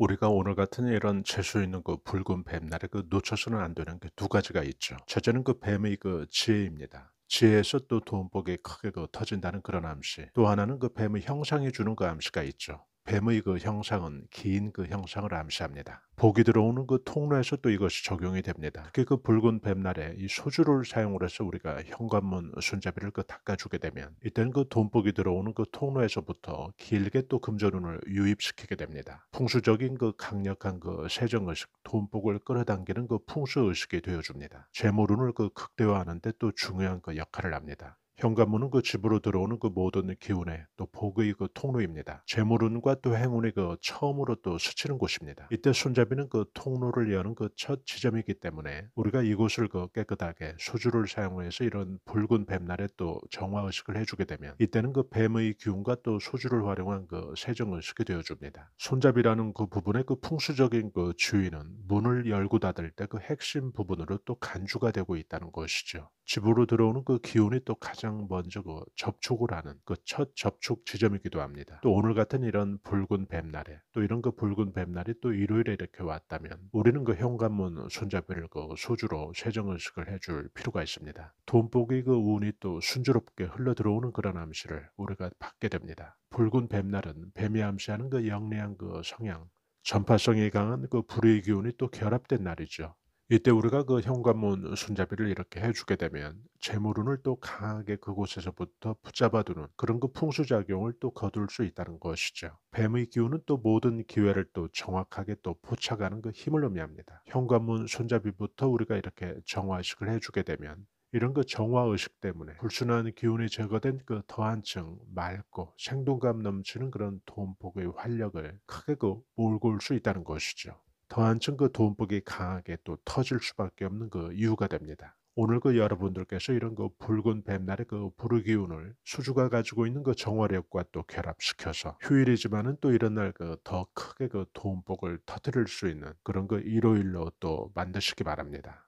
우리가 오늘 같은 이런 재수 있는 그 붉은 뱀날에 그 놓쳐서는 안 되는 게두 그 가지가 있죠. 첫째는 그 뱀의 그 지혜입니다. 지혜에서 또 돈복이 크게 그 터진다는 그런 암시. 또 하나는 그 뱀의 형상이 주는 그 암시가 있죠. 뱀의 그 형상은 긴 그 형상을 암시합니다. 복이 들어오는 그 통로에서 또 이것이 적용이 됩니다. 특히 그 붉은 뱀날에 이 소주를 사용을 해서 우리가 현관문 손잡이를 그 닦아주게 되면 이때는 그 돈복이 들어오는 그 통로에서부터 길게 또 금전운을 유입시키게 됩니다. 풍수적인 그 강력한 그 세정의식, 돈복을 끌어당기는 그 풍수의식이 되어줍니다. 재물운을 그 극대화하는데 또 중요한 그 역할을 합니다. 현관문은 그 집으로 들어오는 그 모든 기운의 또 복의 그 통로입니다. 재물운과 또 행운이 그 처음으로 또 스치는 곳입니다. 이때 손잡이는 그 통로를 여는 그 첫 지점이기 때문에 우리가 이곳을 그 깨끗하게 수주를 사용해서 이런 붉은 뱀날에 또 정화 의식을 해주게 되면 이때는 그 뱀의 기운과 또 소주를 활용한 그 세정 의식이 되어줍니다. 손잡이라는 그 부분의 그 풍수적인 그 주인은 문을 열고 닫을 때 그 핵심 부분으로 또 간주가 되고 있다는 것이죠. 집으로 들어오는 그기운이또 가장 먼저 그 접촉을 하는 그 첫 접촉 지점이기도 합니다. 또 오늘 같은 이런 붉은 뱀날에 또 이런 그 붉은 뱀날이 또 일요일에 이렇게 왔다면 우리는 그 현관문 손잡이를 그 소주로 세정의식을 해줄 필요가 있습니다. 돈복이 그 운이 또 순조롭게 흘러 들어오는 그런 암시를 우리가 받게 됩니다. 붉은 뱀날은 뱀이 암시하는 그 영리한 그 성향 전파성이 강한 그 불의 기운이 또 결합된 날이죠. 이때 우리가 그 현관문 손잡이를 이렇게 해주게 되면 재물운을 또 강하게 그곳에서부터 붙잡아두는 그런 그 풍수작용을 또 거둘 수 있다는 것이죠. 뱀의 기운은 또 모든 기회를 또 정확하게 또 포착하는 그 힘을 의미합니다. 현관문 손잡이부터 우리가 이렇게 정화식을 해주게 되면 이런 그 정화의식 때문에 불순한 기운이 제거된 그 더한층 맑고 생동감 넘치는 그런 돈복의 활력을 크게 그 몰고 올 수 있다는 것이죠. 더한 층그 돈복이 강하게 또 터질 수밖에 없는 그 이유가 됩니다. 오늘 그 여러분들께서 이런 그 붉은 뱀날의 그 부르기운을 수주가 가지고 있는 그 정화력과 또 결합시켜서 휴일이지만은 또 이런 날 그 더 크게 그도복을 터뜨릴 수 있는 그런 그 일요일로 또 만드시기 바랍니다.